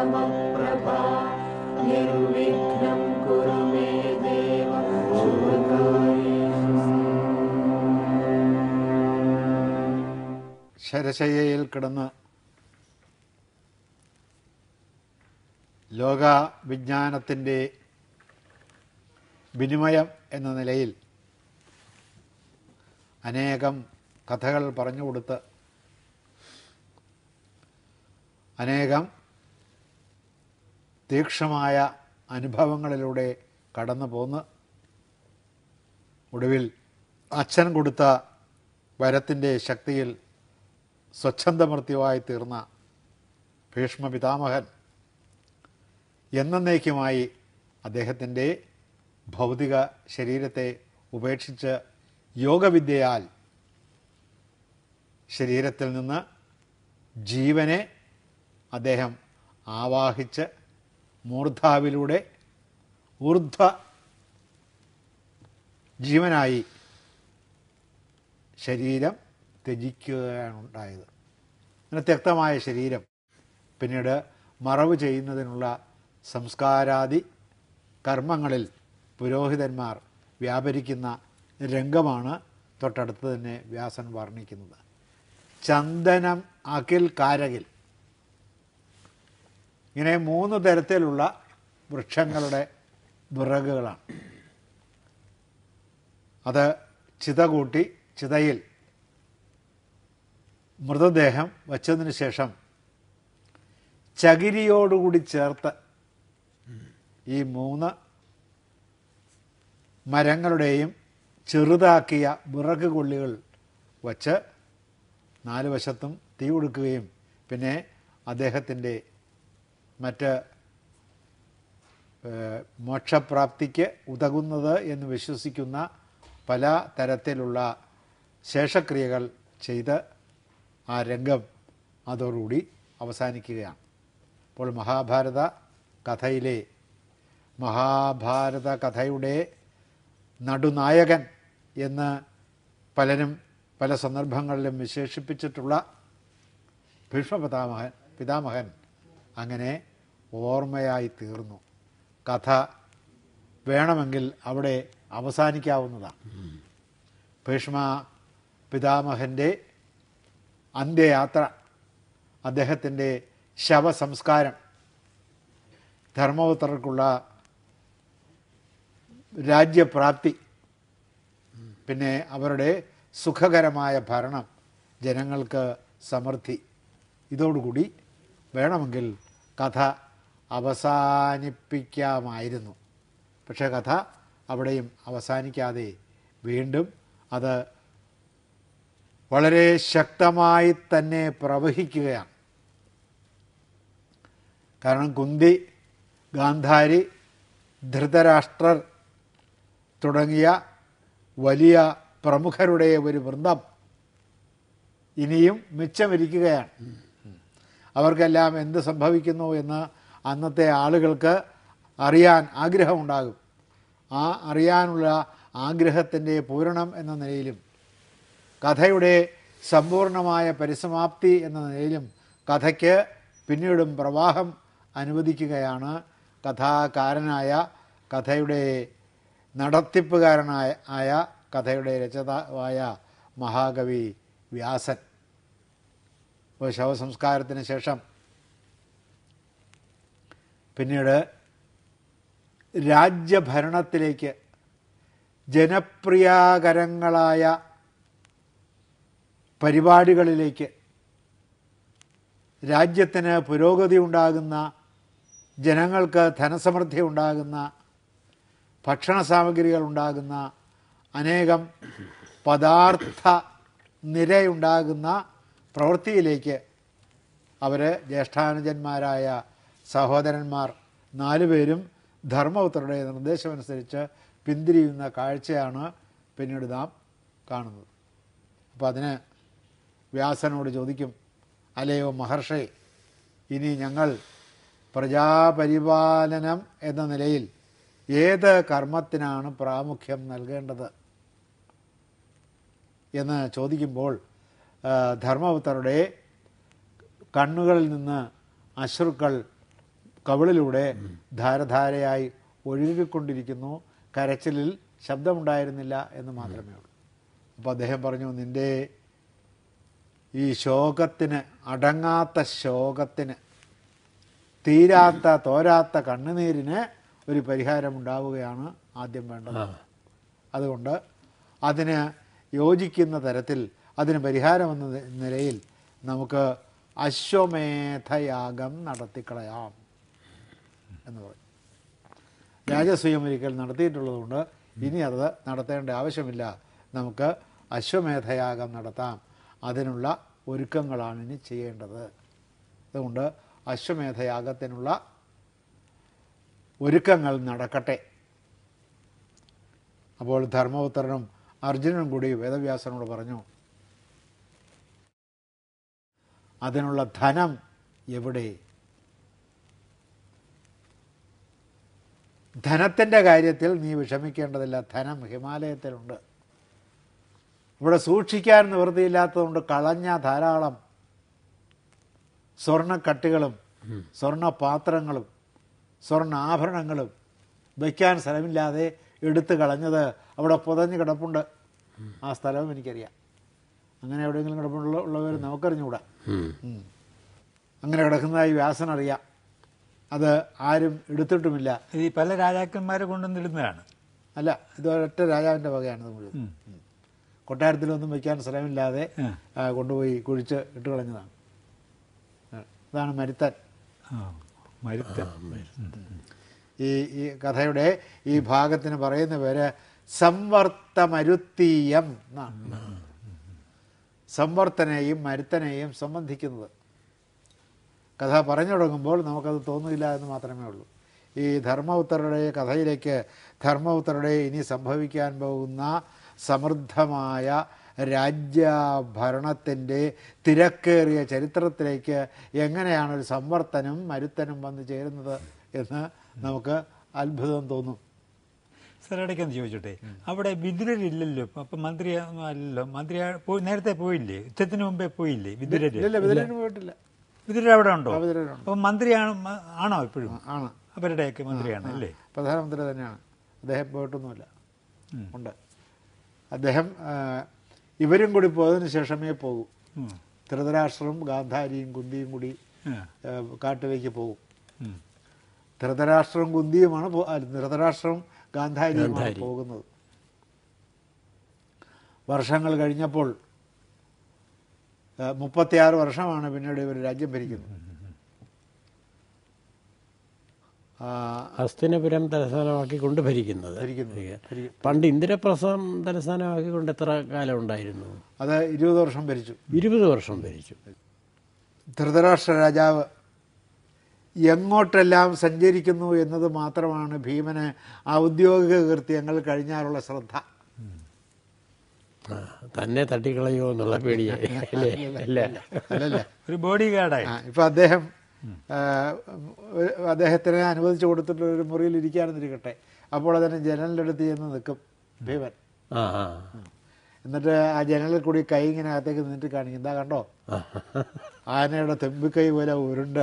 समप्रभा निर्विघ्नं कुरु मे देव ശരശയ്യയിൽ കിടന്ന് ലോക വിജ്ഞാനത്തിൻ്റെ വിനിമയം എന്ന നിലയിൽ അനേകം കഥകൾ പറഞ്ഞു കൊടുത്ത് അനേകം തീക്ഷമായ അനുഭവങ്ങളിലൂടെ കടന്നു പോന്ന് ഒടുവിൽ അച്ഛൻ കൊടുത്ത വരത്തിൻ്റെ ശക്തിയിൽ സ്വച്ഛന്ദമൃത്യുവായി തീർന്ന ഭീഷ്മ പിതാമഹൻ എന്നേക്കുമായി അദ്ദേഹത്തിൻ്റെ ഭൗതിക ശരീരത്തെ ഉപേക്ഷിച്ച് യോഗവിദ്യയാൽ ശരീരത്തിൽ നിന്ന് ജീവനെ അദ്ദേഹം ആവാഹിച്ച് മൂർധാവിലൂടെ ഊർധ ജീവനായി ശരീരം ഉണ്ടായത് അങ്ങനെ തക്തമായ ശരീരം പിന്നീട് മറവ് ചെയ്യുന്നതിനുള്ള സംസ്കാരാദി കർമ്മങ്ങളിൽ പുരോഹിതന്മാർ വ്യാപരിക്കുന്ന രംഗമാണ് തൊട്ടടുത്ത് തന്നെ വ്യാസൻ വർണ്ണിക്കുന്നത് ചന്ദനം അഖിൽ കാരകിൽ ഇങ്ങനെ മൂന്ന് തരത്തിലുള്ള വൃക്ഷങ്ങളുടെ വിറകുകളാണ് അത് ചിത കൂട്ടി ചിതയിൽ മൃതദേഹം വച്ചതിന് ശേഷം ചകിരിയോടുകൂടി ചേർത്ത് ഈ മൂന്ന് മരങ്ങളുടെയും ചെറുതാക്കിയ വിറക് കൊള്ളികൾ വച്ച് നാല് വശത്തും തീ കൊടുക്കുകയും പിന്നെ അദ്ദേഹത്തിൻ്റെ മറ്റ് മോക്ഷപ്രാപ്തിക്ക് ഉതകുന്നത് എന്ന് വിശ്വസിക്കുന്ന പല തരത്തിലുള്ള ശേഷക്രിയകൾ ചെയ്ത് ആ രംഗം അതോടുകൂടി അവസാനിക്കുകയാണ് അപ്പോൾ മഹാഭാരത കഥയിലെ മഹാഭാരത കഥയുടെ നടുനായകൻ എന്ന് പലരും പല സന്ദർഭങ്ങളിലും വിശേഷിപ്പിച്ചിട്ടുള്ള ഭീഷ്മ പിതാമഹൻ പിതാമഹൻ അങ്ങനെ ഓർമ്മയായി തീർന്നു കഥ വേണമെങ്കിൽ അവിടെ അവസാനിക്കാവുന്നതാണ് ഭീഷ്മ പിതാമഹൻ്റെ അന്ത്യയാത്ര അദ്ദേഹത്തിൻ്റെ ശവസംസ്കാരം ധർമ്മപുത്രർക്കുള്ള രാജ്യപ്രാപ്തി പിന്നെ അവരുടെ സുഖകരമായ ഭരണം ജനങ്ങൾക്ക് സമൃദ്ധി ഇതോടുകൂടി വേണമെങ്കിൽ കഥ അവസാനിപ്പിക്കാമായിരുന്നു പക്ഷേ കഥ അവിടെയും അവസാനിക്കാതെ വീണ്ടും അത് വളരെ ശക്തമായി തന്നെ പ്രവഹിക്കുകയാണ് കാരണം കുന്തി ഗാന്ധാരി ധൃതരാഷ്ട്രർ തുടങ്ങിയ വലിയ പ്രമുഖരുടെ ഒരു വൃന്ദം ഇനിയും മിച്ചമിരിക്കുകയാണ് അവർക്കെല്ലാം എന്ത് സംഭവിക്കുന്നു എന്ന് അന്നത്തെ ആളുകൾക്ക് അറിയാൻ ആഗ്രഹമുണ്ടാകും ആ അറിയാനുള്ള ആഗ്രഹത്തിൻ്റെ പൂരണം എന്ന നിലയിലും കഥയുടെ സമ്പൂർണമായ പരിസമാപ്തി എന്ന നിലയിലും കഥയ്ക്ക് പിന്നീടും പ്രവാഹം അനുവദിക്കുകയാണ് കഥാകാരനായ കഥയുടെ നടത്തിപ്പുകാരനായ ആയ കഥയുടെ രചതാവായ മഹാകവി വ്യാസൻ ശവസംസ്കാരത്തിന് ശേഷം പിന്നീട് രാജ്യഭരണത്തിലേക്ക് ജനപ്രിയാകരങ്ങളായ പരിപാടികളിലേക്ക് രാജ്യത്തിന് പുരോഗതി ഉണ്ടാകുന്ന ജനങ്ങൾക്ക് ധനസമൃദ്ധി ഉണ്ടാകുന്ന ഭക്ഷണ സാമഗ്രികൾ ഉണ്ടാകുന്ന അനേകം പദാർത്ഥ നിരയുണ്ടാകുന്ന പ്രവൃത്തിയിലേക്ക് അവർ ജ്യേഷ്ഠാനുജന്മാരായ സഹോദരന്മാർ നാലുപേരും ധർമ്മപുത്രരുടെ നിർദ്ദേശമനുസരിച്ച് പിന്തിരിയുന്ന കാഴ്ചയാണ് പിന്നീട് നാം കാണുന്നത് അപ്പോൾ അതിന് വ്യാസനോട് ചോദിക്കും അലയോ മഹർഷേ ഇനി ഞങ്ങൾ പ്രജാപരിപാലനം എന്ന നിലയിൽ ഏത് കർമ്മത്തിനാണ് പ്രാമുഖ്യം നൽകേണ്ടത് എന്ന് ചോദിക്കുമ്പോൾ ധർമ്മപുത്രരുടെ കണ്ണുകളിൽ നിന്ന് അശ്രുക്കൾ കവിളിലൂടെ ധാരധാരയായി ഒഴുകിക്കൊണ്ടിരിക്കുന്നു കരച്ചിലിൽ ശബ്ദമുണ്ടായിരുന്നില്ല എന്ന് മാത്രമേ ഉള്ളൂ അപ്പോൾ അദ്ദേഹം പറഞ്ഞു നിൻ്റെ ഈ ശോകത്തിന് അടങ്ങാത്ത ശോകത്തിന് തീരാത്ത തോരാത്ത കണ്ണുനീരിന് ഒരു പരിഹാരം ഉണ്ടാവുകയാണ് ആദ്യം വേണ്ടത് അതുകൊണ്ട് അതിന് യോജിക്കുന്ന തരത്തിൽ അതിന് പരിഹാരമെന്ന നിലയിൽ നമുക്ക് അശ്വമേധയാഗം നടത്തിക്കളയാം എന്ന് പറഞ്ഞു രാജസ്വയം ഒരിക്കൽ നടത്തിയിട്ടുള്ളതുകൊണ്ട് ഇനി അത് നടത്തേണ്ട ആവശ്യമില്ല നമുക്ക് അശ്വമേധയാഗം നടത്താം അതിനുള്ള ഒരുക്കങ്ങളാണ് ഇനി ചെയ്യേണ്ടത് അതുകൊണ്ട് അശ്വമേധയാഗത്തിനുള്ള ഒരുക്കങ്ങൾ നടക്കട്ടെ അപ്പോൾ ധർമ്മപുത്രനും അർജുനനും കൂടി വേദവ്യാസനോട് പറഞ്ഞു അതിനുള്ള ധനം എവിടെ ധനത്തിൻ്റെ കാര്യത്തിൽ നീ വിഷമിക്കേണ്ടതില്ല ധനം ഹിമാലയത്തിലുണ്ട് ഇവിടെ സൂക്ഷിക്കാൻ നിവൃത്തിയില്ലാത്തതുകൊണ്ട് കളഞ്ഞ ധാരാളം സ്വർണ്ണക്കട്ടികളും സ്വർണ്ണപാത്രങ്ങളും സ്വർണ്ണ ആഭരണങ്ങളും വയ്ക്കാൻ സ്ഥലമില്ലാതെ എടുത്തു കളഞ്ഞത് അവിടെ പുതഞ്ഞ് കിടപ്പുണ്ട് ആ സ്ഥലവും എനിക്കറിയാം അങ്ങനെ എവിടെയെങ്കിലും കിടപ്പുള്ള ഉള്ളവർ നമുക്കറിഞ്ഞുകൂടാ അങ്ങനെ കിടക്കുന്നതായി വ്യാസൻ അത് ആരും എടുത്തിട്ടുമില്ല ഇത് പല രാജാക്കന്മാരെ കൊണ്ടുവന്നിരുന്നതാണ് അല്ല ഇത് ഒരൊറ്റ രാജാവിൻ്റെ വകയാണ് നമ്മൾ കൊട്ടാരത്തിലൊന്നും വെക്കാൻ സ്ഥലമില്ലാതെ കൊണ്ടുപോയി കുഴിച്ച് ഇട്ട് കളഞ്ഞതാണ് ഇതാണ് മരുത്തൻ മരുത്തൻ ഈ ഈ കഥയുടെ ഈ ഭാഗത്തിന് പറയുന്ന പേര് സംവർത്തമരുത്തീയം എന്നാണ് സംവർത്തനെയും മരുത്തനെയും സംബന്ധിക്കുന്നത് കഥ പറഞ്ഞു തുടങ്ങുമ്പോൾ നമുക്കത് തോന്നില്ല എന്ന് മാത്രമേ ഉള്ളൂ ഈ ധർമ്മപുത്രരുടെ കഥയിലേക്ക് ധർമ്മപുത്രരുടെ ഇനി സംഭവിക്കാൻ പോകുന്ന സമൃദ്ധമായ രാജ്യഭരണത്തിൻ്റെ തിരക്കേറിയ ചരിത്രത്തിലേക്ക് എങ്ങനെയാണ് ഒരു സംവർത്തനും മരുത്തനും വന്നു ചേരുന്നത് എന്ന് നമുക്ക് അത്ഭുതം തോന്നും സ്ഥലടയ്ക്കെന്ന് ചോദിച്ചോട്ടെ അവിടെ വിതുരരില്ലല്ലോ അപ്പൊ മന്ത്രി അല്ലല്ലോ മന്ത്രി നേരത്തെ പോയില്ലേ യുദ്ധത്തിന് മുമ്പേ പോയില്ലേ വിതുരര് പോയിട്ടില്ല അവിടെ ഉണ്ടോ അപ്പോൾ മന്ത്രിയാണ് ആണോ ഇപ്പോഴും ആണ് ഒക്കെ മന്ത്രിയാണ് അല്ലേ പ്രധാനമന്ത്രി തന്നെയാണ് അദ്ദേഹം പോയിട്ടൊന്നുമില്ല ഉണ്ട് അദ്ദേഹം ഇവരും കൂടി പോയതിനു ശേഷമേ പോകൂ ധൃതരാഷ്ട്രം ഗാന്ധാരിയും കുന്തിയും കൂടി കാട്ടിലേക്ക് പോകും ധൃതരാഷ്ട്രവും കുന്തിയുമാണ് ധൃതരാഷ്ട്രവും ഗാന്ധാരിയുമാണ് പോകുന്നത് വർഷങ്ങൾ കഴിഞ്ഞപ്പോൾ മുപ്പത്തിയാറ് വർഷമാണ് പിന്നീട് ഇവർ രാജ്യം ഭരിക്കുന്നത് ഹസ്തിനപുരം തലസ്ഥാനമാക്കി കൊണ്ട് ഭരിക്കുന്നത് പണ്ട് ഇന്ദിരപ്രസം തലസ്ഥാനമാക്കി കൊണ്ട് എത്ര കാലം ഉണ്ടായിരുന്നു അത് ഇരുപത് വർഷം ഭരിച്ചു ഇരുപത് വർഷം ഭരിച്ചു ധൃതരാഷ്ട്ര രാജാവ് എങ്ങോട്ടെല്ലാം സഞ്ചരിക്കുന്നു എന്നത് മാത്രമാണ് ഭീമന് ഔദ്യോഗിക കൃത്യങ്ങൾ കഴിഞ്ഞാലുള്ള ശ്രദ്ധ തന്നെ തട്ടിക്കളയോ എന്നുള്ള പേടിയായി ഒരു ഇപ്പൊ അദ്ദേഹം അദ്ദേഹത്തിന് അനുവദിച്ചു കൊടുത്തിട്ടുള്ള ഒരു മുറിയിൽ ഇരിക്കാണെന്നിരിക്കട്ടെ അപ്പോൾ അതിന് ജനലിനടുത്ത് ചെന്ന് നിൽക്കും ഭീമൻ എന്നിട്ട് ആ ജനലിൽ കൂടി കൈ ഇങ്ങനെ അകത്തേക്ക് നിന്നിട്ട് കാണിക്കും എന്താ കണ്ടോ ആനയുടെ തെമ്പിക്കൈ പോലെ ഉരുണ്ട്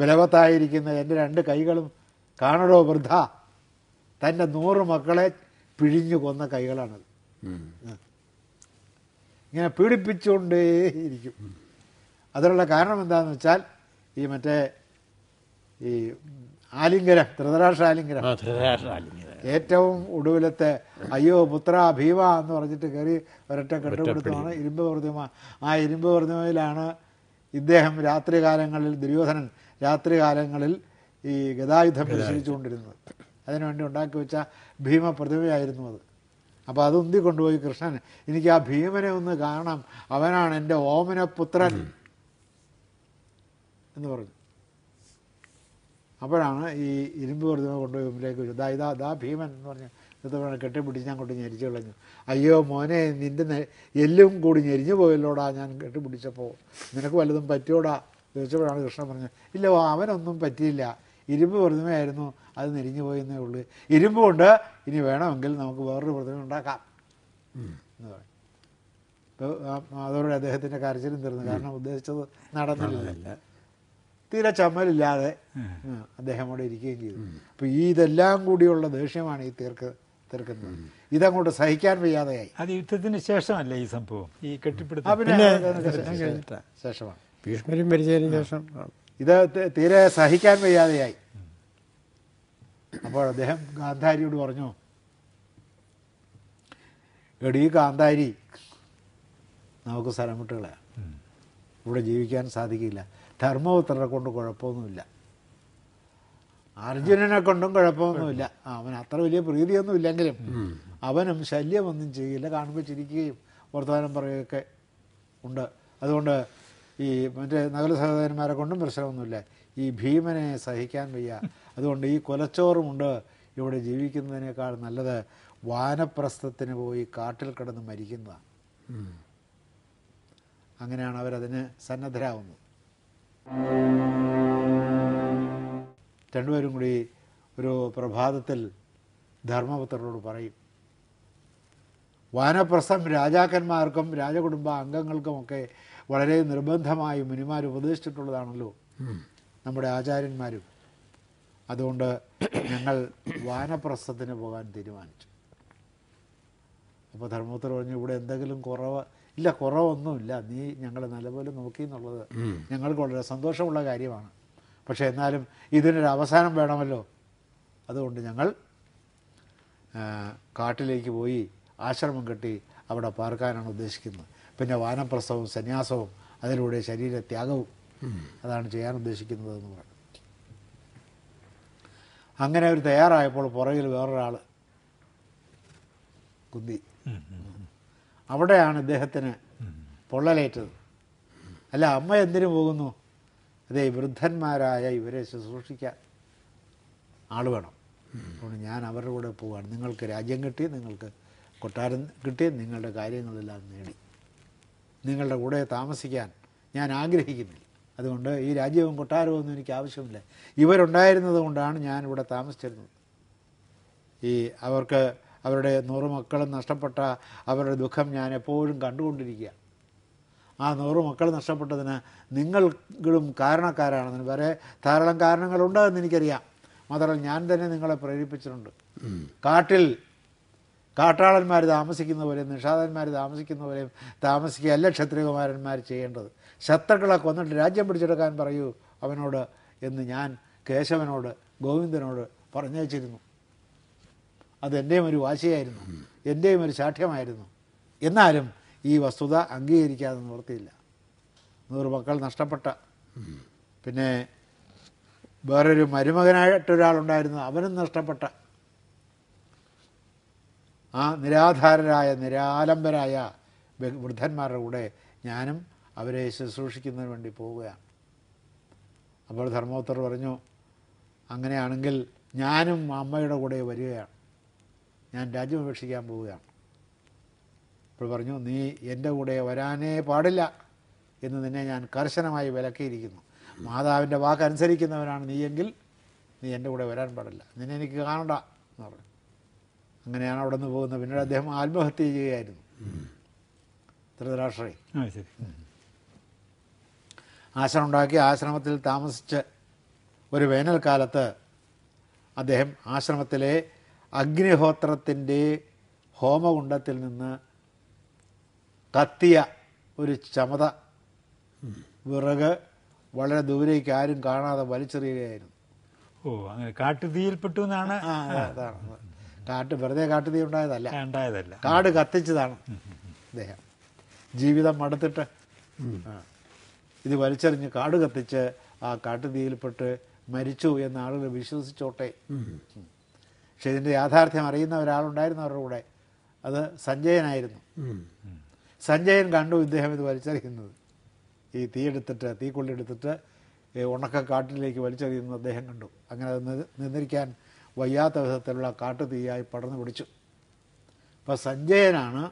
ബലവത്തായിരിക്കുന്ന എൻ്റെ രണ്ട് കൈകളും കാണടോ വൃദ്ധ തൻ്റെ നൂറ് മക്കളെ പിഴിഞ്ഞു കൊന്ന കൈകളാണത് ഇങ്ങനെ പീഡിപ്പിച്ചുകൊണ്ടേയിരിക്കും അതിനുള്ള കാരണം എന്താണെന്ന് വെച്ചാൽ ഈ മറ്റേ ഈ ആലിംഗനം ധൃതരാഷ്ട്ര ആലിംഗനം ഏറ്റവും ഒടുവിലത്തെ അയ്യോ പുത്ര ഭീമ എന്ന് പറഞ്ഞിട്ട് കയറി ഒരൊറ്റ കെട്ടുകൊടുത്താണ് ഇരുമ്പ് പ്രതിമ ആ ഇരുമ്പ് പ്രതിമയിലാണ് ഇദ്ദേഹം രാത്രികാലങ്ങളിൽ ദുര്യോധനൻ രാത്രികാലങ്ങളിൽ ഈ ഗതായുധം പരിശീലിച്ചുകൊണ്ടിരുന്നത് അതിനുവേണ്ടി ഉണ്ടാക്കി വെച്ച ഭീമ പ്രതിമയായിരുന്നു അത് അപ്പോൾ അത് ഉന്തി കൊണ്ടുപോയി കൃഷ്ണൻ എനിക്ക് ആ ഭീമനെ ഒന്ന് കാണണം അവനാണ് എൻ്റെ ഓമനപുത്രൻ എന്ന് പറഞ്ഞു അപ്പോഴാണ് ഈ ഇരുമ്പ് പ്രതിമ കൊണ്ടുപോയി മുമ്പിലേക്ക് വെച്ചു ദാ ഇതാ ദാ ഭീമൻ എന്ന് പറഞ്ഞ് ഇത്തവണ കെട്ടിപ്പിടിച്ച് ഞാൻ കൊണ്ട് ഞെരിച്ചു കളഞ്ഞു അയ്യോ മോനെ നിൻ്റെ എല്ലും കൂടി ഞെരിഞ്ഞു പോയല്ലോടാ ഞാൻ കെട്ടിപ്പിടിച്ചപ്പോൾ നിനക്ക് വല്ലതും പറ്റിയോടാ ചോദിച്ചപ്പോഴാണ് കൃഷ്ണൻ പറഞ്ഞത് ഇല്ല അവനൊന്നും പറ്റിയില്ല ഇരുമ്പ് പ്രതിമയായിരുന്നു അത് നെരിഞ്ഞു പോയെന്നേ ഉള്ളൂ ഇരുമ്പ് കൊണ്ട് ഇനി വേണമെങ്കിൽ നമുക്ക് വേറൊരു പ്രതിമ ഉണ്ടാക്കാം എന്ന് പറയും അതോടെ അദ്ദേഹത്തിൻ്റെ കരച്ചിലും തീർന്നു കാരണം ഉദ്ദേശിച്ചത് നടന്നില്ല തീരെ ചമ്മലില്ലാതെ അദ്ദേഹം അവിടെ ഇരിക്കുകയും ചെയ്തു അപ്പോൾ ഈ ഇതെല്ലാം കൂടിയുള്ള ദേഷ്യമാണ് ഈ തീർക്ക് തീർക്കുന്നത് ഇതങ്ങോട്ട് സഹിക്കാൻ വയ്യാതെയായി അത് യുദ്ധത്തിന് ശേഷമല്ല ഈ സംഭവം ഈ കെട്ടിപ്പിടുത്തം ശേഷമാണ് ഭീഷ്മരും മരിച്ചതിന് ശേഷം ഇത് തീരെ സഹിക്കാൻ വയ്യാതെയായി അപ്പോൾ അദ്ദേഹം ഗാന്ധാരിയോട് പറഞ്ഞു എടീ ഗാന്ധാരി നമുക്ക് സ്ഥലം വിട്ടുകളാണ് ഇവിടെ ജീവിക്കാൻ സാധിക്കില്ല ധർമ്മപുത്രരെ കൊണ്ട് കുഴപ്പമൊന്നുമില്ല അർജുനനെ കൊണ്ടും കുഴപ്പമൊന്നുമില്ല അവൻ അത്ര വലിയ പ്രീതിയൊന്നും ഇല്ലെങ്കിലും അവനും ശല്യമൊന്നും ചെയ്യില്ല കാണുമ്പോൾ വർത്തമാനം പറയുകയൊക്കെ ഉണ്ട് അതുകൊണ്ട് ഈ മറ്റേ നഗര സഹോദരന്മാരെ കൊണ്ടും പ്രശ്നമൊന്നുമില്ല ഈ ഭീമനെ സഹിക്കാൻ വയ്യ അതുകൊണ്ട് ഈ കൊലച്ചോറുമുണ്ട് ഇവിടെ ജീവിക്കുന്നതിനേക്കാൾ നല്ലത് വാനപ്രസ്ഥത്തിന് പോയി കാട്ടിൽ കിടന്ന് മരിക്കുന്നതാണ് അങ്ങനെയാണ് അവരതിന് സന്നദ്ധരാകുന്നത് രണ്ടുപേരും കൂടി ഒരു പ്രഭാതത്തിൽ ധർമ്മപുത്രരോട് പറയും വാനപ്രസ്ഥം രാജാക്കന്മാർക്കും രാജകുടുംബ അംഗങ്ങൾക്കുമൊക്കെ വളരെ നിർബന്ധമായി മുനിമാർ ഉപദേശിച്ചിട്ടുള്ളതാണല്ലോ നമ്മുടെ ആചാര്യന്മാരും അതുകൊണ്ട് ഞങ്ങൾ വാനപ്രസ്ഥത്തിന് പോകാൻ തീരുമാനിച്ചു അപ്പോൾ ധർമ്മപുത്ര പറഞ്ഞു ഇവിടെ എന്തെങ്കിലും കുറവ് ഇല്ല കുറവൊന്നുമില്ല നീ ഞങ്ങളെ നല്ലപോലെ നോക്കി എന്നുള്ളത് ഞങ്ങൾക്ക് വളരെ സന്തോഷമുള്ള കാര്യമാണ് പക്ഷേ എന്നാലും ഇതിനൊരു അവസാനം വേണമല്ലോ അതുകൊണ്ട് ഞങ്ങൾ കാട്ടിലേക്ക് പോയി ആശ്രമം കെട്ടി അവിടെ പാർക്കാനാണ് ഉദ്ദേശിക്കുന്നത് പിന്നെ വാനപ്രസവവും സന്യാസവും അതിലൂടെ ശരീരത്യാഗവും അതാണ് ചെയ്യാൻ എന്ന് പറഞ്ഞു അങ്ങനെ അവർ തയ്യാറായപ്പോൾ പുറകിൽ വേറൊരാൾ കുന്തി അവിടെയാണ് ഇദ്ദേഹത്തിന് പൊള്ളലേറ്റത് അല്ല അമ്മ എന്തിനു പോകുന്നു അതേ വൃദ്ധന്മാരായ ഇവരെ ശുശ്രൂഷിക്കാൻ ആൾ വേണം അതുകൊണ്ട് ഞാൻ അവരുടെ കൂടെ പോവാണ് നിങ്ങൾക്ക് രാജ്യം കിട്ടി നിങ്ങൾക്ക് കൊട്ടാരം കിട്ടി നിങ്ങളുടെ കാര്യങ്ങളെല്ലാം നേടി നിങ്ങളുടെ കൂടെ താമസിക്കാൻ ഞാൻ ആഗ്രഹിക്കുന്നില്ല അതുകൊണ്ട് ഈ രാജ്യവും കൊട്ടാരവും ഒന്നും എനിക്ക് ആവശ്യമില്ല ഇവരുണ്ടായിരുന്നത് കൊണ്ടാണ് ഞാൻ ഇവിടെ താമസിച്ചിരുന്നത് ഈ അവർക്ക് അവരുടെ നൂറ് മക്കളും നഷ്ടപ്പെട്ട അവരുടെ ദുഃഖം ഞാൻ എപ്പോഴും കണ്ടുകൊണ്ടിരിക്കുക ആ നൂറ് മക്കൾ നഷ്ടപ്പെട്ടതിന് നിങ്ങളും കാരണക്കാരാണെന്ന് വരെ ധാരാളം കാരണങ്ങളുണ്ടെന്ന് എനിക്കറിയാം മാത്രമല്ല ഞാൻ തന്നെ നിങ്ങളെ പ്രേരിപ്പിച്ചിട്ടുണ്ട് കാട്ടിൽ കാട്ടാളന്മാർ താമസിക്കുന്ന പോലെയും നിഷാദന്മാർ താമസിക്കുന്ന പോലെയും താമസിക്കുകയല്ല ക്ഷത്രികുമാരന്മാർ ചെയ്യേണ്ടത് ശത്രുക്കളെ കൊന്നിട്ട് രാജ്യം പിടിച്ചെടുക്കാൻ പറയൂ അവനോട് എന്ന് ഞാൻ കേശവനോട് ഗോവിന്ദനോട് പറഞ്ഞയച്ചിരുന്നു അതെൻ്റെയും ഒരു വാശിയായിരുന്നു എൻ്റെയും ഒരു സാക്ഷ്യമായിരുന്നു എന്നാലും ഈ വസ്തുത അംഗീകരിക്കാതെ നിവർത്തിയില്ല നൂറ് മക്കൾ നഷ്ടപ്പെട്ട പിന്നെ വേറൊരു മരുമകനായിട്ടൊരാളുണ്ടായിരുന്നു അവനും നഷ്ടപ്പെട്ട ആ നിരാധാരരായ നിരാലംബരായ വൃദ്ധന്മാരുടെ കൂടെ ഞാനും അവരെ ശുശ്രൂഷിക്കുന്നതിന് വേണ്ടി പോവുകയാണ് അപ്പോൾ ധർമ്മോത്തർ പറഞ്ഞു അങ്ങനെയാണെങ്കിൽ ഞാനും അമ്മയുടെ കൂടെ വരികയാണ് ഞാൻ രാജ്യം ഉപേക്ഷിക്കാൻ പോവുകയാണ് അപ്പോൾ പറഞ്ഞു നീ എൻ്റെ കൂടെ വരാനേ പാടില്ല എന്ന് നിന്നെ ഞാൻ കർശനമായി വിലക്കിയിരിക്കുന്നു മാതാവിൻ്റെ വാക്കനുസരിക്കുന്നവനാണ് നീയെങ്കിൽ നീ എൻ്റെ കൂടെ വരാൻ പാടില്ല നിന്നെ എനിക്ക് കാണണ്ട എന്ന് പറഞ്ഞു അങ്ങനെയാണ് അവിടെ നിന്ന് പോകുന്നത് പിന്നീട് അദ്ദേഹം ആത്മഹത്യ ചെയ്യുകയായിരുന്നു ധൃതരാഷ്ട്രേ ആശ്രമം ഉണ്ടാക്കി ആശ്രമത്തിൽ താമസിച്ച് ഒരു വേനൽക്കാലത്ത് അദ്ദേഹം ആശ്രമത്തിലെ അഗ്നിഹോത്രത്തിൻ്റെ ഹോമകുണ്ടത്തിൽ നിന്ന് കത്തിയ ഒരു ചമത വിറക് വളരെ ദൂരേക്ക് ആരും കാണാതെ വലിച്ചെറിയുകയായിരുന്നു ഓ അങ്ങനെ കാട്ടുതീയിൽപ്പെട്ടു എന്നാണ് അതാണ് കാട്ട് വെറുതെ കാട്ടുതീ ഉണ്ടായതല്ല ഉണ്ടായതല്ല കാട് കത്തിച്ചതാണ് അദ്ദേഹം ജീവിതം മടുത്തിട്ട് ഇത് വലിച്ചെറിഞ്ഞ് കാട് കത്തിച്ച് ആ തീയിൽപ്പെട്ട് മരിച്ചു എന്ന് ആളുകൾ വിശ്വസിച്ചോട്ടെ പക്ഷെ ഇതിൻ്റെ യാഥാർത്ഥ്യം അറിയുന്ന ഒരാളുണ്ടായിരുന്നു അവരുടെ കൂടെ അത് സഞ്ജയനായിരുന്നു സഞ്ജയൻ കണ്ടു ഇദ്ദേഹം ഇത് വലിച്ചെറിയുന്നത് ഈ തീയെടുത്തിട്ട് തീക്കൊള്ളി എടുത്തിട്ട് ഉണക്ക കാട്ടിലേക്ക് വലിച്ചെറിയുന്നത് അദ്ദേഹം കണ്ടു അങ്ങനെ അത് നിന്നിരിക്കാൻ വയ്യാത്ത വിധത്തിലുള്ള കാട്ടുതീയായി പടർന്നു പിടിച്ചു അപ്പോൾ സഞ്ജയനാണ്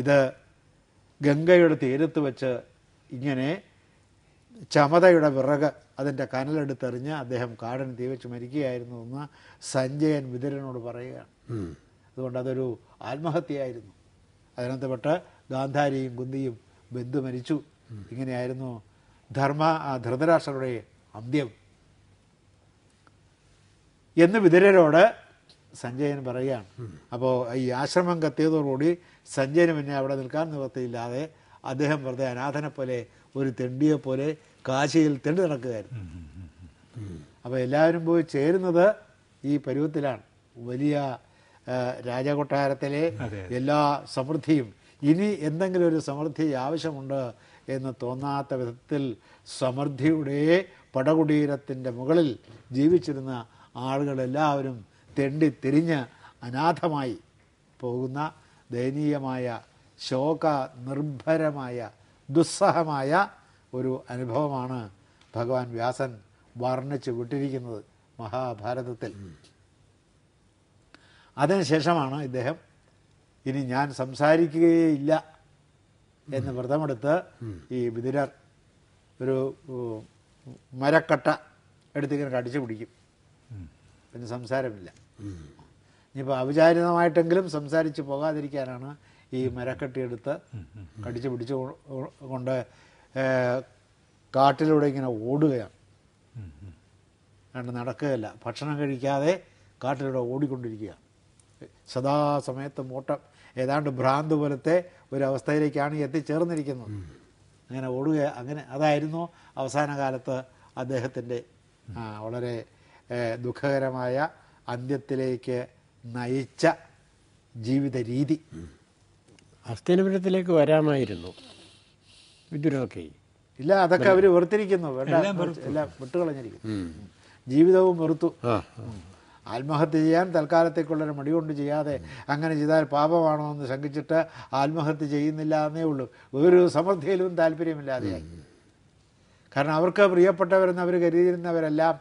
ഇത് ഗംഗയുടെ തീരത്ത് വെച്ച് ഇങ്ങനെ ചമതയുടെ വിറക് അതിൻ്റെ കനലെടുത്തെറിഞ്ഞ് അദ്ദേഹം കാടിന് തീവച്ച് മരിക്കുകയായിരുന്നു എന്ന് സഞ്ജയൻ വിതിരനോട് പറയുകയാണ് അതുകൊണ്ട് അതൊരു ആത്മഹത്യയായിരുന്നു അതിനകത്ത് പെട്ട് ഗാന്ധാരിയും കുന്തിയും ബന്ധു മരിച്ചു ഇങ്ങനെയായിരുന്നു ധർമ്മ ധൃതരാഷ്ട്രയുടെ അന്ത്യം എന്ന് വിതുരരോട് സഞ്ജയൻ പറയുകയാണ് അപ്പോൾ ഈ ആശ്രമം കത്തിയതോടുകൂടി സഞ്ജയന് പിന്നെ അവിടെ നിൽക്കാൻ നിവൃത്തിയില്ലാതെ അദ്ദേഹം വെറുതെ അനാഥനെ പോലെ ഒരു തെണ്ടിയെ പോലെ കാശിയിൽ തെണ്ടി നടക്കുകയായിരുന്നു അപ്പോൾ എല്ലാവരും പോയി ചേരുന്നത് ഈ പരുവത്തിലാണ് വലിയ രാജകൊട്ടാരത്തിലെ എല്ലാ സമൃദ്ധിയും ഇനി എന്തെങ്കിലും ഒരു സമൃദ്ധി ആവശ്യമുണ്ട് എന്ന് തോന്നാത്ത വിധത്തിൽ സമൃദ്ധിയുടെ പടകുടീരത്തിൻ്റെ മുകളിൽ ജീവിച്ചിരുന്ന ആളുകളെല്ലാവരും തിരിഞ്ഞ് അനാഥമായി പോകുന്ന ദയനീയമായ ശോക നിർഭരമായ ദുസ്സഹമായ ഒരു അനുഭവമാണ് ഭഗവാൻ വ്യാസൻ വർണ്ണിച്ച് വിട്ടിരിക്കുന്നത് മഹാഭാരതത്തിൽ അതിനുശേഷമാണ് ഇദ്ദേഹം ഇനി ഞാൻ സംസാരിക്കുകയില്ല എന്ന് വ്രതമെടുത്ത് ഈ വിതുരർ ഒരു മരക്കട്ട എടുത്തിങ്ങനെ കടിച്ചു പിടിക്കും പിന്നെ സംസാരമില്ല ഇനിയിപ്പോൾ അവിചാരിതമായിട്ടെങ്കിലും സംസാരിച്ച് പോകാതിരിക്കാനാണ് ഈ മരക്കെട്ടിയെടുത്ത് കടിച്ചു പിടിച്ച് കൊണ്ട് കാട്ടിലൂടെ ഇങ്ങനെ ഓടുകയാണ് കാരണം നടക്കുകയല്ല ഭക്ഷണം കഴിക്കാതെ കാട്ടിലൂടെ ഓടിക്കൊണ്ടിരിക്കുക സദാസമയത്തും ഓട്ടം ഏതാണ്ട് ഭ്രാന്ത് പോലത്തെ ഒരവസ്ഥയിലേക്കാണ് എത്തിച്ചേർന്നിരിക്കുന്നത് അങ്ങനെ ഓടുക അങ്ങനെ അതായിരുന്നു അവസാന കാലത്ത് അദ്ദേഹത്തിൻ്റെ വളരെ ദുഃഖകരമായ അന്ത്യത്തിലേക്ക് നയിച്ച ജീവിത രീതി അസ്ഥിനപുരത്തിലേക്ക് വരാമായിരുന്നു വിദ്യുരൊക്കെ ഇല്ല അതൊക്കെ അവർ വെറുത്തിരിക്കുന്നു വേണ്ട എല്ലാം വിട്ടുകളഞ്ഞിരിക്കുന്നു ജീവിതവും വെറുത്തു ആത്മഹത്യ ചെയ്യാൻ തൽക്കാലത്തേക്കുള്ളൊരു മടി കൊണ്ട് ചെയ്യാതെ അങ്ങനെ ചെയ്താൽ പാപമാണോ എന്ന് ശങ്കിച്ചിട്ട് ആത്മഹത്യ ചെയ്യുന്നില്ല എന്നേ ഉള്ളൂ ഒരു സമൃദ്ധിയിലും താല്പര്യമില്ലാതെയായി കാരണം അവർക്ക് പ്രിയപ്പെട്ടവരെന്ന് അവർ കരുതിയിരുന്നവരെല്ലാം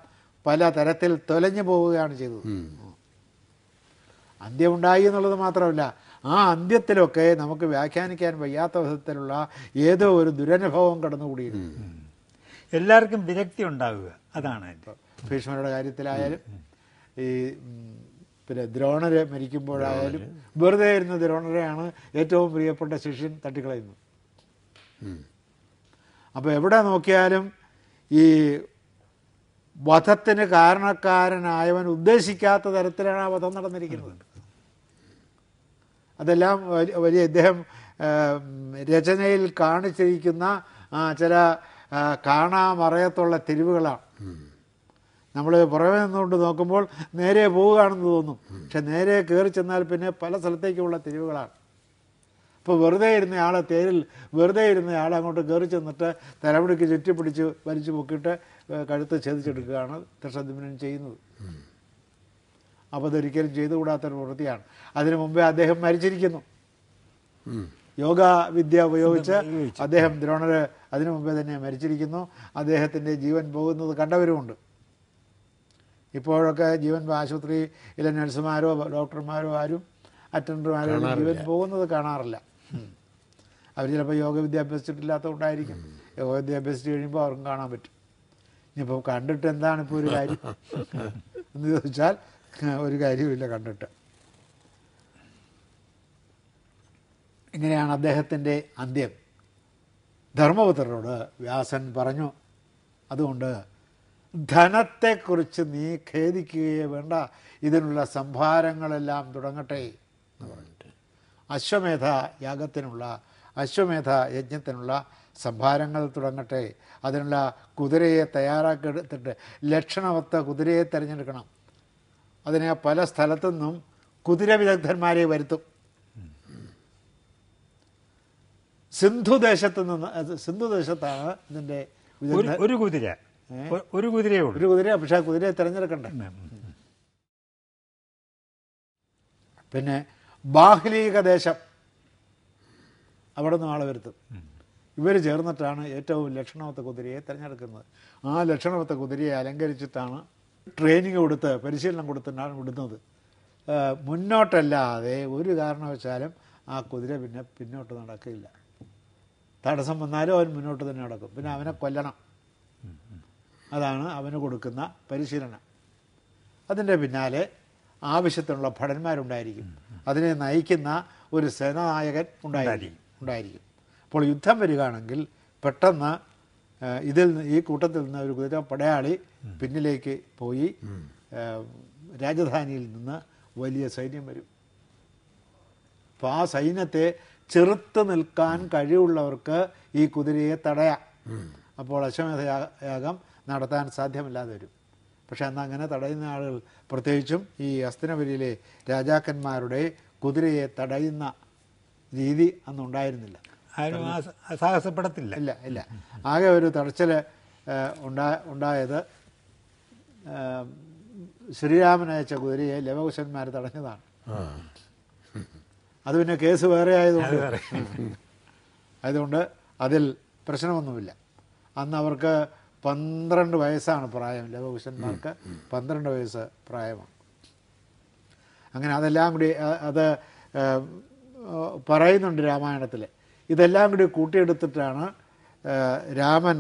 പല തരത്തിൽ തൊലഞ്ഞു പോവുകയാണ് ചെയ്തത് അന്ത്യമുണ്ടായി എന്നുള്ളത് മാത്രമല്ല ആ അന്ത്യത്തിലൊക്കെ നമുക്ക് വ്യാഖ്യാനിക്കാൻ വയ്യാത്ത വിധത്തിലുള്ള ഏതോ ഒരു ദുരനുഭവം കടന്നുകൂടിയിരുന്നു എല്ലാവർക്കും വിരക്തി ഉണ്ടാവുക അതാണ് ഭീഷ്മരുടെ കാര്യത്തിലായാലും ഈ പിന്നെ ദ്രോണര് മരിക്കുമ്പോഴായാലും വെറുതെ ഇരുന്ന ദ്രോണരെയാണ് ഏറ്റവും പ്രിയപ്പെട്ട ശിഷ്യൻ തട്ടിക്കളയുന്നത് അപ്പോൾ എവിടെ നോക്കിയാലും ഈ വധത്തിന് കാരണക്കാരനായവൻ ഉദ്ദേശിക്കാത്ത തരത്തിലാണ് ആ വധം നടന്നിരിക്കുന്നത് അതെല്ലാം വലിയ ഇദ്ദേഹം രചനയിൽ കാണിച്ചിരിക്കുന്ന ചില കാണാമറയത്തുള്ള തിരിവുകളാണ് നമ്മൾ പുറമെ നിന്നുകൊണ്ട് നോക്കുമ്പോൾ നേരെ പോവുകയാണെന്ന് തോന്നും പക്ഷെ നേരെ കയറി ചെന്നാൽ പിന്നെ പല സ്ഥലത്തേക്കുള്ള തിരിവുകളാണ് അപ്പോൾ വെറുതെ ഇരുന്ന ആളെ തേരിൽ വെറുതെ ഇരുന്ന ആളെ അങ്ങോട്ട് കയറി ചെന്നിട്ട് തലമുടിക്ക് ചുറ്റിപ്പിടിച്ച് വലിച്ചു പൊക്കിയിട്ട് കഴുത്ത് ഛേദിച്ചെടുക്കുകയാണ് ദർശദ്മനും ചെയ്യുന്നത് അപ്പോൾ അതൊരിക്കലും ചെയ്തുകൂടാത്തൊരു പ്രവൃത്തിയാണ് അതിനു മുമ്പേ അദ്ദേഹം മരിച്ചിരിക്കുന്നു യോഗ വിദ്യ ഉപയോഗിച്ച് അദ്ദേഹം ദ്രോണര് അതിനു മുമ്പേ തന്നെ മരിച്ചിരിക്കുന്നു അദ്ദേഹത്തിൻ്റെ ജീവൻ പോകുന്നത് കണ്ടവരുമുണ്ട് ഇപ്പോഴൊക്കെ ജീവൻ ആശുപത്രിയിലെ നഴ്സുമാരോ ഡോക്ടർമാരോ ആരും അറ്റൻഡർമാരോ ജീവൻ പോകുന്നത് കാണാറില്ല അവർ ചിലപ്പോൾ യോഗ അഭ്യസിച്ചിട്ടില്ലാത്തതുകൊണ്ടായിരിക്കും യോഗ അഭ്യസിച്ച് കഴിയുമ്പോൾ അവർക്കും കാണാൻ പറ്റും ഇനിയിപ്പോൾ കണ്ടിട്ട് എന്താണ് ഇപ്പോൾ ഒരു കാര്യം എന്ന് ചോദിച്ചാൽ ഒരു കാര്യമില്ല കണ്ടിട്ട് ഇങ്ങനെയാണ് അദ്ദേഹത്തിൻ്റെ അന്ത്യം ധർമ്മപുത്രരോട് വ്യാസൻ പറഞ്ഞു അതുകൊണ്ട് ധനത്തെക്കുറിച്ച് നീ ഖേദിക്കുകയോ വേണ്ട ഇതിനുള്ള സംഭാരങ്ങളെല്ലാം തുടങ്ങട്ടെ എന്ന് പറഞ്ഞിട്ട് അശ്വമേധ യാഗത്തിനുള്ള അശ്വമേധ യജ്ഞത്തിനുള്ള സംഭാരങ്ങൾ തുടങ്ങട്ടെ അതിനുള്ള കുതിരയെ തയ്യാറാക്കി എടുത്തിട്ട് ലക്ഷണമൊത്ത കുതിരയെ തിരഞ്ഞെടുക്കണം അതിനെ പല സ്ഥലത്തു നിന്നും കുതിര വിദഗ്ധന്മാരെ വരുത്തും സിന്ധുദേശത്ത് നിന്ന് സിന്ധുദേശത്താണ് ഇതിൻ്റെ ഒരു കുതിര ഒരു കുതിരയേ ഒരു കുതിര പക്ഷെ ആ കുതിരയെ തിരഞ്ഞെടുക്കണ്ടേ പിന്നെ ബാഹ്ലീക ദേശം അവിടെ നിന്ന് ആളെ വരുത്തും ഇവർ ചേർന്നിട്ടാണ് ഏറ്റവും ലക്ഷണവത്തെ കുതിരയെ തിരഞ്ഞെടുക്കുന്നത് ആ ലക്ഷണവത്തെ കുതിരയെ അലങ്കരിച്ചിട്ടാണ് ട്രെയിനിങ് കൊടുത്ത് പരിശീലനം കൊടുത്തിട്ടാണ് വിടുന്നത് മുന്നോട്ടല്ലാതെ ഒരു കാരണവശാലും ആ കുതിര പിന്നെ പിന്നോട്ട് നടക്കില്ല തടസ്സം വന്നാലും അവൻ മുന്നോട്ട് തന്നെ നടക്കും പിന്നെ അവനെ കൊല്ലണം അതാണ് അവന് കൊടുക്കുന്ന പരിശീലനം അതിൻ്റെ പിന്നാലെ ആവശ്യത്തിനുള്ള ഭടന്മാരുണ്ടായിരിക്കും അതിനെ നയിക്കുന്ന ഒരു സേനാനായകൻ ഉണ്ടായിരിക്കും ഉണ്ടായിരിക്കും അപ്പോൾ യുദ്ധം വരികയാണെങ്കിൽ പെട്ടെന്ന് ഇതിൽ ഈ കൂട്ടത്തിൽ നിന്ന് ഒരു കുതിര പടയാളി പിന്നിലേക്ക് പോയി രാജധാനിയിൽ നിന്ന് വലിയ സൈന്യം വരും അപ്പം ആ സൈന്യത്തെ ചെറുത്ത് നിൽക്കാൻ കഴിവുള്ളവർക്ക് ഈ കുതിരയെ തടയാം അപ്പോൾ അശ്വമേധയാഗം നടത്താൻ സാധ്യമല്ലാതെ വരും പക്ഷെ എന്നാൽ അങ്ങനെ തടയുന്ന ആളുകൾ പ്രത്യേകിച്ചും ഈ അസ്തിനപുരിയിലെ രാജാക്കന്മാരുടെ കുതിരയെ തടയുന്ന രീതി അന്നുണ്ടായിരുന്നില്ല ആരും സാഹസപ്പെടത്തില്ല ഇല്ല ഇല്ല ആകെ ഒരു തടച്ചൽ ഉണ്ടാ ഉണ്ടായത് അയച്ച കുതിരയെ ലവകുശന്മാർ തടഞ്ഞതാണ് അത് പിന്നെ കേസ് വേറെ ആയതുകൊണ്ട് ആയതുകൊണ്ട് അതിൽ പ്രശ്നമൊന്നുമില്ല അന്ന് അവർക്ക് പന്ത്രണ്ട് വയസ്സാണ് പ്രായം ലവകുശന്മാർക്ക് പന്ത്രണ്ട് വയസ്സ് പ്രായമാണ് അങ്ങനെ അതെല്ലാം കൂടി അത് പറയുന്നുണ്ട് രാമായണത്തിൽ ഇതെല്ലാം കൂടി കൂട്ടിയെടുത്തിട്ടാണ് രാമൻ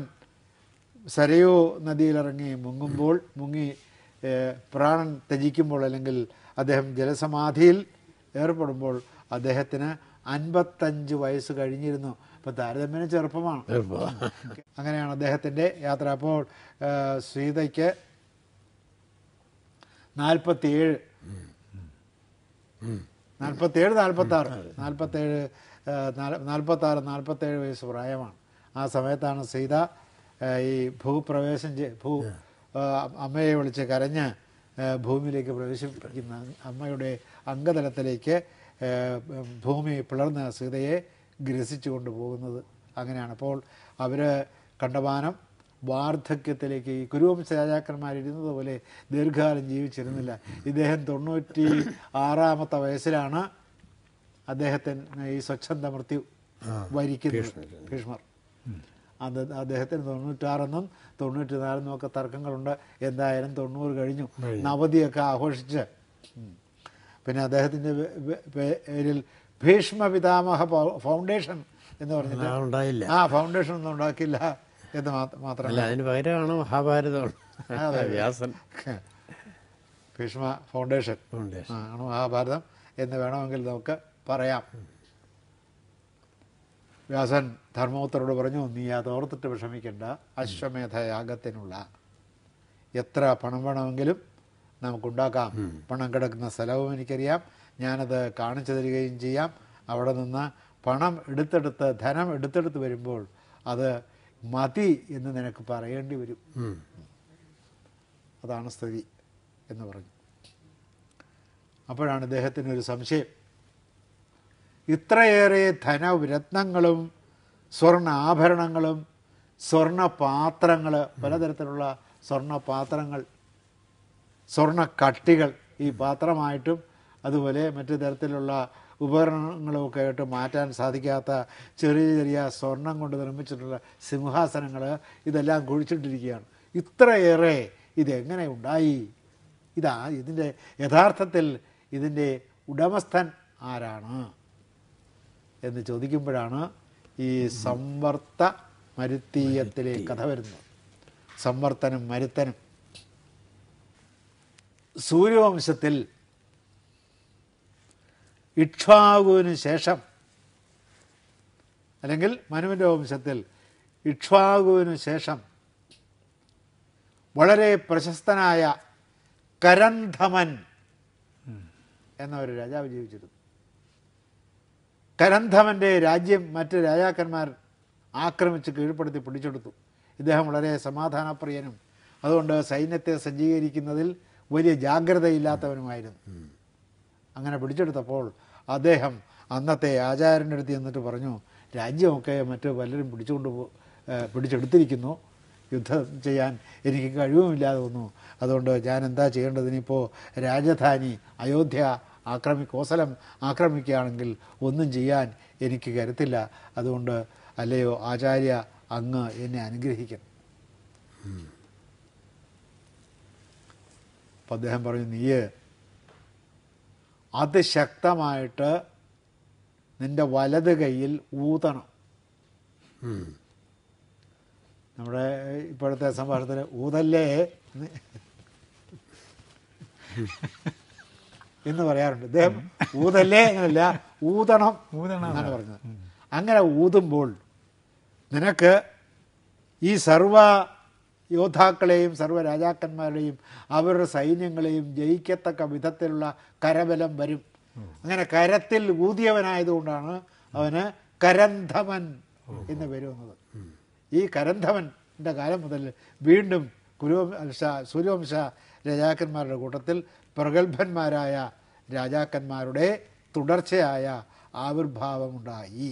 സരയോ നദിയിലിറങ്ങി മുങ്ങുമ്പോൾ മുങ്ങി പ്രാണൻ ത്യജിക്കുമ്പോൾ അല്ലെങ്കിൽ അദ്ദേഹം ജലസമാധിയിൽ ഏർപ്പെടുമ്പോൾ അദ്ദേഹത്തിന് അൻപത്തഞ്ച് വയസ്സ് കഴിഞ്ഞിരുന്നു അപ്പോൾ താരതമ്യേന ചെറുപ്പമാണ് അങ്ങനെയാണ് അദ്ദേഹത്തിൻ്റെ യാത്ര അപ്പോൾ സീതയ്ക്ക് നാൽപ്പത്തിയേഴ് നാൽപ്പത്തിയേഴ് നാൽപ്പത്തി ആറ് നാൽപ്പത്തേഴ് നാൽപ്പത്താറ് നാൽപ്പത്തേഴ് വയസ്സ് പ്രായമാണ് ആ സമയത്താണ് സീത ഈ ഭൂപ്രവേശം ഭൂ അമ്മയെ വിളിച്ച് കരഞ്ഞ് ഭൂമിയിലേക്ക് പ്രവേശിപ്പിക്കുന്ന അമ്മയുടെ അംഗതലത്തിലേക്ക് ഭൂമി പിളർന്ന സീതയെ ഗ്രസിച്ചു കൊണ്ടുപോകുന്നത് അങ്ങനെയാണ് അപ്പോൾ അവർ കണ്ടമാനം വാർദ്ധക്യത്തിലേക്ക് ഈ കുരുവംശ രാജാക്കന്മാരിരുന്നത് പോലെ ദീർഘകാലം ജീവിച്ചിരുന്നില്ല mm. ഇദ്ദേഹം തൊണ്ണൂറ്റി ആറാമത്തെ വയസ്സിലാണ് അദ്ദേഹത്തിന് ഈ സ്വച്ഛന്ത മൃത്യു വരിക്കുന്നു ഭീഷ്മർ അത് അദ്ദേഹത്തിന് തൊണ്ണൂറ്റാറെന്നും തൊണ്ണൂറ്റി നാലെന്നും ഒക്കെ തർക്കങ്ങളുണ്ട് എന്തായാലും തൊണ്ണൂറ് കഴിഞ്ഞു നവതിയൊക്കെ ആഘോഷിച്ച് പിന്നെ അദ്ദേഹത്തിൻ്റെ പേരിൽ ഭീഷ്മ പിതാമഹ ഫൗണ്ടേഷൻ എന്ന് പറഞ്ഞില്ല ആ ഫൗണ്ടേഷൻ ഒന്നും ഉണ്ടാക്കില്ല എന്ന് മാത്രമല്ല അതിന് പകരമാണ് മഹാഭാരതം വ്യാസൻ ഭീഷ്മ ഫൗണ്ടേഷൻ ആണ് മഹാഭാരതം എന്ന് വേണമെങ്കിൽ നമുക്ക് പറയാം വ്യാസൻ ധർമ്മപുത്രോട് പറഞ്ഞു നീ ഓർത്തിട്ട് വിഷമിക്കേണ്ട അശ്വമേധയാഗത്തിനുള്ള എത്ര പണം വേണമെങ്കിലും നമുക്കുണ്ടാക്കാം പണം കിടക്കുന്ന സ്ഥലവും എനിക്കറിയാം ഞാനത് കാണിച്ചു തരികയും ചെയ്യാം അവിടെ നിന്ന് പണം എടുത്തെടുത്ത് ധനം എടുത്തെടുത്ത് വരുമ്പോൾ അത് മതി എന്ന് നിനക്ക് പറയേണ്ടി വരും അതാണ് സ്ഥിതി എന്ന് പറഞ്ഞു അപ്പോഴാണ് ഇദ്ദേഹത്തിനൊരു ഒരു സംശയം ഇത്രയേറെ ധനരത്നങ്ങളും സ്വർണ്ണ ആഭരണങ്ങളും സ്വർണ്ണപാത്രങ്ങൾ പലതരത്തിലുള്ള സ്വർണ്ണ കട്ടികൾ ഈ പാത്രമായിട്ടും അതുപോലെ മറ്റു തരത്തിലുള്ള ഉപകരണങ്ങളുമൊക്കെ ആയിട്ട് മാറ്റാൻ സാധിക്കാത്ത ചെറിയ ചെറിയ സ്വർണം കൊണ്ട് നിർമ്മിച്ചിട്ടുള്ള സിംഹാസനങ്ങൾ ഇതെല്ലാം കുഴിച്ചിട്ടിരിക്കുകയാണ് ഇത്രയേറെ ഇതെങ്ങനെ ഉണ്ടായി ഇതാ ഇതിൻ്റെ യഥാർത്ഥത്തിൽ ഇതിൻ്റെ ഉടമസ്ഥൻ ആരാണ് എന്ന് ചോദിക്കുമ്പോഴാണ് ഈ സംവർത്ത മരുത്തീയത്തിലെ കഥ വരുന്നത് സംവർത്തനും മരുത്തനും സൂര്യവംശത്തിൽ ഇക്ഷ്വാകുവിന് ശേഷം അല്ലെങ്കിൽ മനുവിൻ്റെ വംശത്തിൽ ഇക്ഷ്വാകുവിന് ശേഷം വളരെ പ്രശസ്തനായ കരന്ധമൻ എന്ന ഒരു രാജാവ് ജീവിച്ചിരുന്നു കരന്ധവൻ്റെ രാജ്യം മറ്റ് രാജാക്കന്മാർ ആക്രമിച്ച് കീഴ്പ്പെടുത്തി പിടിച്ചെടുത്തു ഇദ്ദേഹം വളരെ സമാധാനപ്രിയനും അതുകൊണ്ട് സൈന്യത്തെ സജ്ജീകരിക്കുന്നതിൽ വലിയ ജാഗ്രതയില്ലാത്തവനുമായിരുന്നു അങ്ങനെ പിടിച്ചെടുത്തപ്പോൾ അദ്ദേഹം അന്നത്തെ ആചാര്യൻ്റെ അടുത്ത് എന്നിട്ട് പറഞ്ഞു രാജ്യമൊക്കെ മറ്റ് പലരും പിടിച്ചുകൊണ്ട് പിടിച്ചെടുത്തിരിക്കുന്നു യുദ്ധം ചെയ്യാൻ എനിക്ക് കഴിവുമില്ലാതെ വന്നു അതുകൊണ്ട് ഞാൻ എന്താ ചെയ്യേണ്ടതിനിപ്പോൾ രാജധാനി അയോധ്യ ആക്രമി കോസലം ആക്രമിക്കുകയാണെങ്കിൽ ഒന്നും ചെയ്യാൻ എനിക്ക് കരുത്തില്ല അതുകൊണ്ട് അല്ലയോ ആചാര്യ അങ്ങ് എന്നെ അനുഗ്രഹിക്കും അപ്പം അദ്ദേഹം പറഞ്ഞു നീയ് അതിശക്തമായിട്ട് നിൻ്റെ വലത് കൈയിൽ ഊതണം നമ്മുടെ ഇപ്പോഴത്തെ സംഭാഷണത്തിൽ ഊതല്ലേ എന്ന് പറയാറുണ്ട് ഇദ്ദേഹം ഊതല്ലേ എന്നല്ല ഊതണം ഊതണം എന്നാണ് പറഞ്ഞത് അങ്ങനെ ഊതുമ്പോൾ നിനക്ക് ഈ സർവ യോദ്ധാക്കളെയും സർവ രാജാക്കന്മാരെയും അവരുടെ സൈന്യങ്ങളെയും ജയിക്കത്തക്ക വിധത്തിലുള്ള കരബലം വരും അങ്ങനെ കരത്തിൽ ഊതിയവനായതുകൊണ്ടാണ് അവന് കരന്ധമൻ എന്ന് പേര് വന്നത് ഈ കരന്ധമൻ്റെ കാലം മുതൽ വീണ്ടും കുരുവംശ സൂര്യവംശ രാജാക്കന്മാരുടെ കൂട്ടത്തിൽ പ്രഗത്ഭന്മാരായ രാജാക്കന്മാരുടെ തുടർച്ചയായ ആവിർഭാവമുണ്ടായി